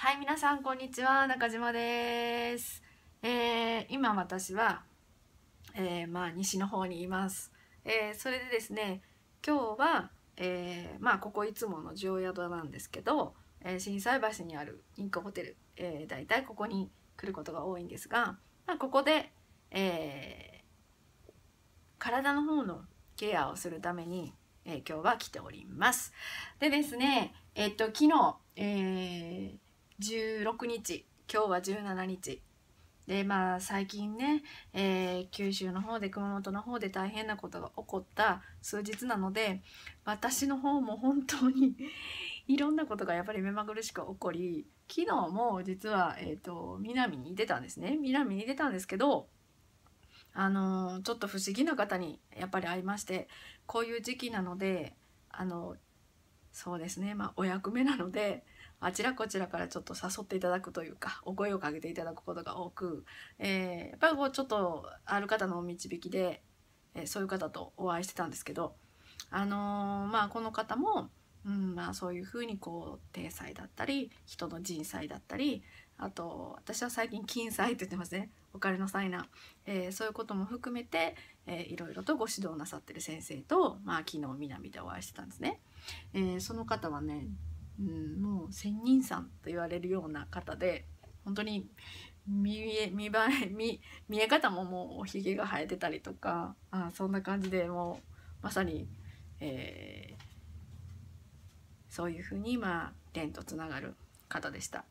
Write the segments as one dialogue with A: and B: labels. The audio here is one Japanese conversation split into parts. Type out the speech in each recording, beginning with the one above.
A: はい、皆さんこんにちは、中島です。えー、今私は、えー、まあ、西の方にいます。えー、それでですね、今日は、えまあ、ここいつもの常宿なんですけど、え心斎橋にあるインクホテル、えー、だいたいここに来ることが多いんですが、まあ、ここで、え体の方のケアをするために、え今日は来ております。でですね、えっと昨日、えー16日今日は17日でまあ最近ね、えー、九州の方で熊本の方で大変なことが起こった数日なので私の方も本当に いろんなことがやっぱり目まぐるしく起こり昨日も実は、えーと、南に出たんですね南に出たんですけどあのー、ちょっと不思議な方にやっぱり会いましてこういう時期なのであのそうですねまあお役目なので。あちらこちらからちょっと誘っていただくというかお声をかけていただくことが多く、えー、やっぱりこうちょっとある方のお導きで、えー、そういう方とお会いしてたんですけど、あのー、まあ、この方も、うんまあ、そういうふうにこう体裁だったり人の人災だったりあと私は最近金災って言ってますねお金の災難、えー、そういうことも含めて、えー、いろいろとご指導なさってる先生と、まあ、昨日南でお会いしてたんですね。えー、その方はねうん、もう仙人さんと言われるような方で本当に見え見栄え 見見え方ももうおひげが生えてたりとかあそんな感じでもうまさに、えー、そういうふうにまあ蓮とつながる方でした。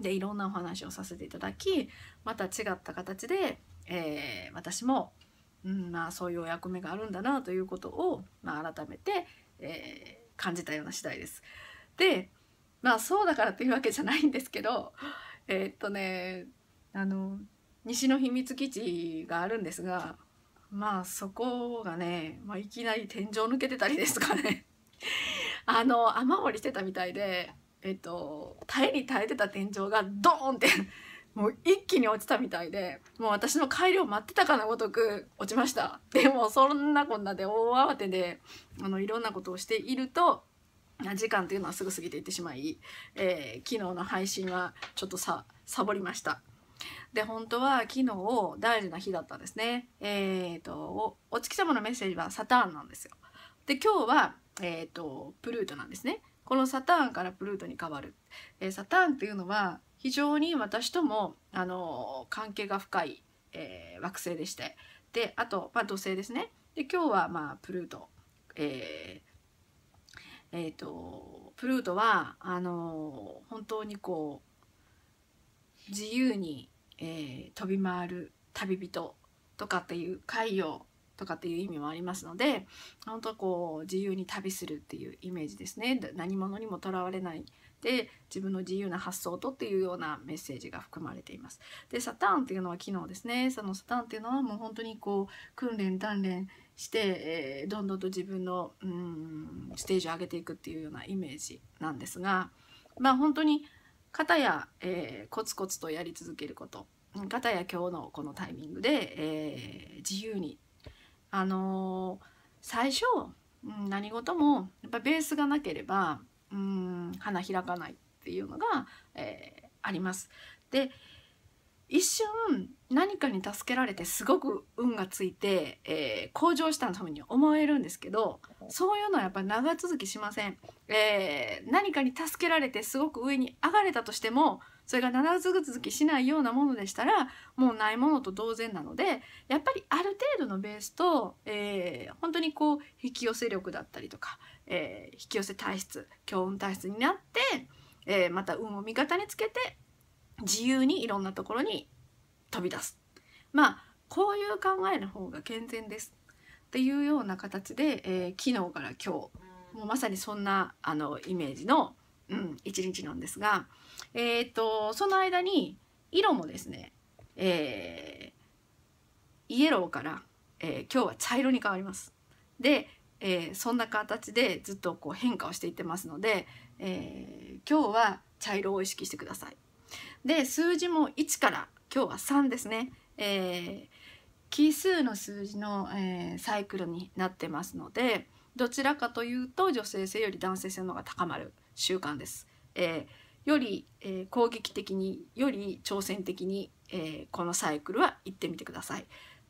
A: でいろんなお話をさせていただきまた違った形で、えー、私も、うんまあ、そういうお役目があるんだなということを、まあ、改めて、えー、感じたような次第です。でまあそうだからっていうわけじゃないんですけどえー、っとねあの西の秘密基地があるんですがまあそこがね、まあ、いきなり天井抜けてたりですかね あの雨漏りしてたみたいでえっと耐えに耐えてた天井がドーンってもう一気に落ちたみたいでもう私の帰りを待ってたかのごとく落ちましたでもそんなこんなで大慌てであのいろんなことをしていると時間というのはすぐ過ぎていってしまい、えー、昨日の配信はちょっとさサボりましたで本当は昨日大事な日だったんですねえっ、ー、とお月様のメッセージはサターンなんですよで今日はえっ、ー、とプルートなんですねこのサターンからプルートに変わる、えサターンっていうのは非常に私ともあの関係が深い、え惑星でしてであと、まあ、土星ですねで今日はまあプルート、えー、えーと、プルートはあの本当にこう自由に、えー、飛び回る旅人とかっていう海洋とかっていう意味もありますので本当こう自由に旅するっていうイメージですね何者にもとらわれないで自分の自由な発想とっていうようなメッセージが含まれていますでサターンっていうのは機能ですねそのサターンっていうのはもう本当にこう訓練鍛錬して、えー、どんどんと自分のうんステージを上げていくっていうようなイメージなんですがまあ本当に肩や、えー、コツコツとやり続けること肩や今日のこのタイミングで、えー、自由にあのー、最初、うん、何事もやっぱベースがなければうん花開かないっていうのが、えー、あります。で一瞬何かに助けられてすごく運がついて、えー、向上したふうに思えるんですけどそういうのはやっぱり長続きしません、えー、何かに助けられてすごく上に上がれたとしてもそれが長続きしないようなものでしたらもうないものと同然なのでやっぱりある程度のベースと、えー、本当にこう引き寄せ力だったりとか、えー、引き寄せ体質強運体質になって、えー、また運を味方につけて自由にいろんなところに飛び出すまあこういう考えの方が健全ですっていうような形で、えー、昨日から今日もうまさにそんなあのイメージの、うん、一日なんですが、えーと、とその間に色もですね、えー、イエローから、えー、今日は茶色に変わります。で、えー、そんな形でずっとこう変化をしていってますので、え今日は茶色を意識してください。で数字も1から今日は3ですね、えー、奇数の数字の、えー、サイクルになってますのでどちらかというと女性性より男性性の方が高まる習慣です。えー、より、え攻撃的により挑戦的に、えこのサイクルは行ってみてください。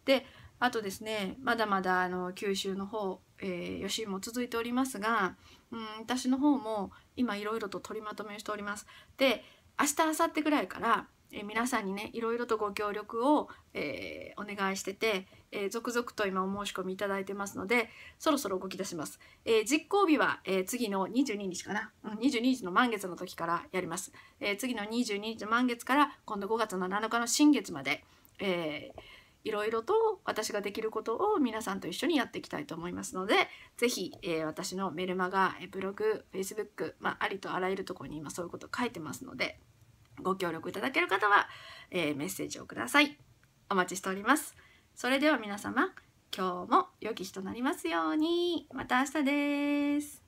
A: であとですねまだまだあの九州の方、えー、予習も続いておりますがうん私の方も今いろいろと取りまとめをしております。で明日明後日ぐらいから、え皆さんにねいろいろとご協力を、えー、お願いしてて、えー、続々と今お申し込みいただいてますのでそろそろ動き出します、えー、実行日は、え次の22日かな、うん、22日の満月の時からやります、え次の22日の満月から今度5月の7日の新月まで、えー、いろいろと私ができることを皆さんと一緒にやっていきたいと思いますので是非、えー、私のメルマガブログ Facebook、まあ、ありとあらゆるところに今そういうこと書いてますのでご協力いただける方は、えー、メッセージをくださいお待ちしておりますそれでは皆様今日も良き日となりますようにまた明日です